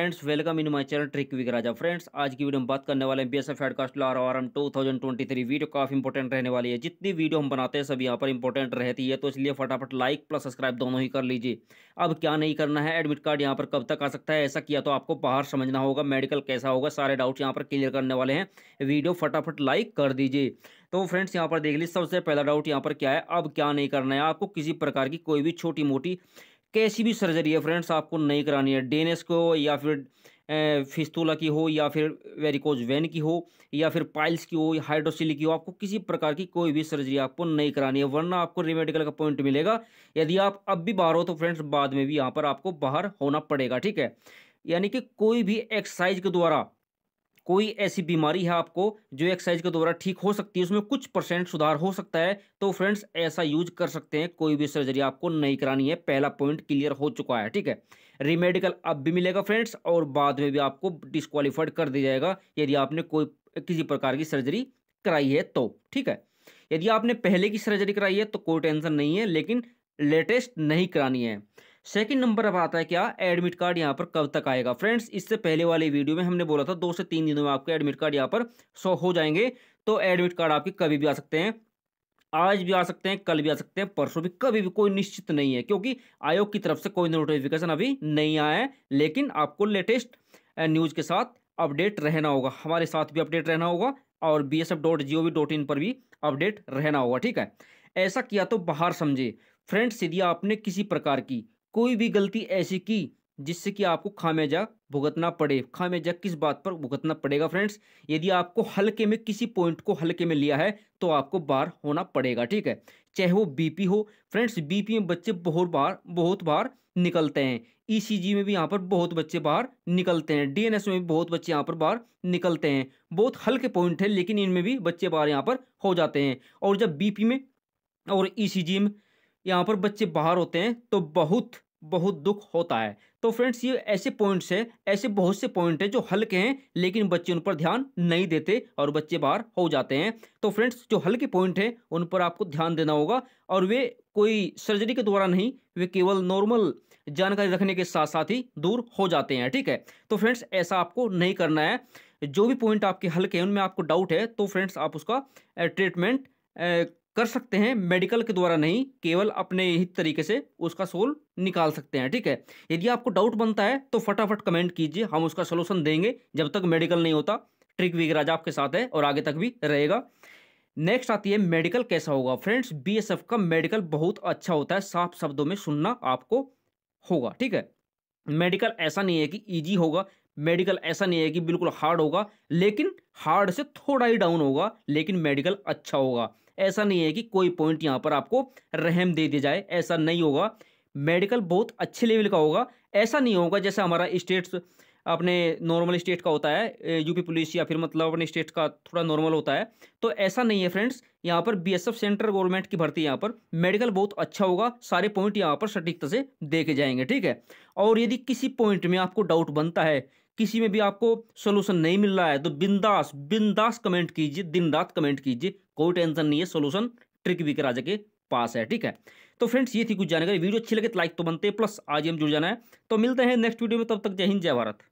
friends welcome in my channel trick विक Raja friends आज की वीडियो में बात करने वाले हैं B S F head constable R M two thousand twenty three video काफ़ी इंपॉर्टेंट रहने वाली है जितनी वीडियो हम बनाते हैं सब यहाँ पर इंपॉर्टेंट रहती है तो इसलिए फटाफट लाइक प्लस सब्सक्राइब दोनों ही कर लीजिए अब क्या नहीं करना है एडमिट कार्ड यहाँ पर कब तक आ सकता है ऐसा किया तो आपको बाहर समझना होगा मेडिकल कैसा होगा सारे डाउट्स यहाँ पर क्लियर करने वाले हैं वीडियो फटाफट लाइक कर दीजिए तो फ्रेंड्स यहाँ पर देख लीजिए सबसे पहला डाउट यहाँ पर क्या है अब क्या नहीं करना है आपको किसी प्रकार की कोई भी छोटी मोटी कैसी भी सर्जरी है फ्रेंड्स आपको नहीं करानी है डेनेस को या फिर फिस्तूला की हो या फिर वेरिकोज वेन की हो या फिर पाइल्स की हो या हाइड्रोसिली की हो आपको किसी प्रकार की कोई भी सर्जरी आपको नहीं करानी है वरना आपको रिमेडिकल का पॉइंट मिलेगा यदि आप अब भी बाहर हो तो फ्रेंड्स बाद में भी यहाँ पर आपको बाहर होना पड़ेगा ठीक है यानी कि कोई भी एक्सरसाइज के द्वारा कोई ऐसी बीमारी है आपको जो एक्सरसाइज के द्वारा ठीक हो सकती है उसमें कुछ परसेंट सुधार हो सकता है तो फ्रेंड्स ऐसा यूज कर सकते हैं कोई भी सर्जरी आपको नहीं करानी है पहला पॉइंट क्लियर हो चुका है ठीक है रिमेडिकल अब भी मिलेगा फ्रेंड्स और बाद में भी आपको डिस्कालीफाइड कर दिया जाएगा यदि आपने कोई किसी प्रकार की सर्जरी कराई है तो ठीक है यदि आपने पहले की सर्जरी कराई है तो कोई टेंशन नहीं है लेकिन लेटेस्ट नहीं करानी है सेकंड नंबर अब आता है क्या एडमिट कार्ड यहाँ पर कब तक आएगा फ्रेंड्स इससे पहले वाले वीडियो में हमने बोला था दो से तीन दिनों में आपके एडमिट कार्ड यहाँ पर सौ हो जाएंगे तो एडमिट कार्ड आपके कभी भी आ सकते हैं आज भी आ सकते हैं कल भी आ सकते हैं परसों भी कभी भी कोई निश्चित नहीं है क्योंकि आयोग की तरफ से कोई नोटिफिकेशन अभी नहीं आया है लेकिन आपको लेटेस्ट न्यूज़ के साथ अपडेट रहना होगा हमारे साथ भी अपडेट रहना होगा और B S F dot G O V dot in पर भी अपडेट रहना होगा ठीक है ऐसा किया तो बाहर समझे फ्रेंड्स यदि आपने किसी प्रकार की कोई भी गलती ऐसी की जिससे कि आपको खामेजा भुगतना पड़े खामेजा किस बात पर भुगतना पड़ेगा फ्रेंड्स यदि आपको हल्के में किसी पॉइंट को हल्के में लिया है तो आपको बार होना पड़ेगा ठीक है चाहे वो बीपी हो फ्रेंड्स बीपी में बच्चे बहुत बार बहुत बार निकलते हैं ईसीजी e में भी यहाँ पर बहुत बच्चे बाहर निकलते हैं डीएनएस में भी बहुत बच्चे यहाँ पर बाहर निकलते हैं बहुत हल्के पॉइंट है लेकिन इनमें भी बच्चे बाहर यहाँ पर हो जाते हैं और जब बीपी में और ईसीजी e में यहाँ पर बच्चे बाहर होते हैं तो बहुत बहुत दुख होता है तो फ्रेंड्स ये ऐसे पॉइंट्स हैं ऐसे बहुत से पॉइंट हैं जो हल्के हैं लेकिन बच्चे उन पर ध्यान नहीं देते और बच्चे बाहर हो जाते हैं तो फ्रेंड्स जो हल्के पॉइंट हैं उन पर आपको ध्यान देना होगा और वे कोई सर्जरी के द्वारा नहीं वे केवल नॉर्मल जानकारी रखने के साथ साथ ही दूर हो जाते हैं ठीक है तो फ्रेंड्स ऐसा आपको नहीं करना है जो भी पॉइंट आपके हल्के हैं उनमें आपको डाउट है तो फ्रेंड्स आप उसका ट्रीटमेंट कर सकते हैं मेडिकल के द्वारा नहीं केवल अपने ही तरीके से उसका सोल्व निकाल सकते हैं ठीक है यदि आपको डाउट बनता है तो फटाफट कमेंट कीजिए हम उसका सोल्यूशन देंगे जब तक मेडिकल नहीं होता ट्रिक विगराज आपके साथ है और आगे तक भी रहेगा नेक्स्ट आती है मेडिकल कैसा होगा फ्रेंड्स बीएसएफ का मेडिकल बहुत अच्छा होता है साफ शब्दों में सुनना आपको होगा ठीक है मेडिकल ऐसा नहीं है कि ईजी होगा मेडिकल ऐसा नहीं है कि बिल्कुल हार्ड होगा लेकिन हार्ड से थोड़ा ही डाउन होगा लेकिन मेडिकल अच्छा होगा ऐसा नहीं है कि कोई पॉइंट यहाँ पर आपको रहम दे दिया जाए ऐसा नहीं होगा मेडिकल बहुत अच्छे लेवल का होगा ऐसा नहीं होगा जैसे हमारा स्टेट्स अपने नॉर्मल स्टेट का होता है यूपी पुलिस या फिर मतलब अपने स्टेट का थोड़ा नॉर्मल होता है तो ऐसा नहीं है फ्रेंड्स यहाँ पर बीएसएफ सेंट्रल गवर्नमेंट की भर्ती यहाँ पर मेडिकल बहुत अच्छा होगा सारे पॉइंट यहाँ पर सटीकता से देखे जाएंगे ठीक है और यदि किसी पॉइंट में आपको डाउट बनता है किसी में भी आपको सोल्यूशन नहीं मिल रहा है तो बिंदास बिंदास कमेंट कीजिए दिन रात कमेंट कीजिए कोई टेंशन नहीं है सोल्यूशन ट्रिक भी करा के पास है ठीक है तो फ्रेंड्स ये थी कुछ जानकारी वीडियो अच्छी लगे तो लाइक तो बनते हैं प्लस आज हम जुड़ जाना है तो मिलते हैं नेक्स्ट वीडियो में तब तक जय हिंद जय भारत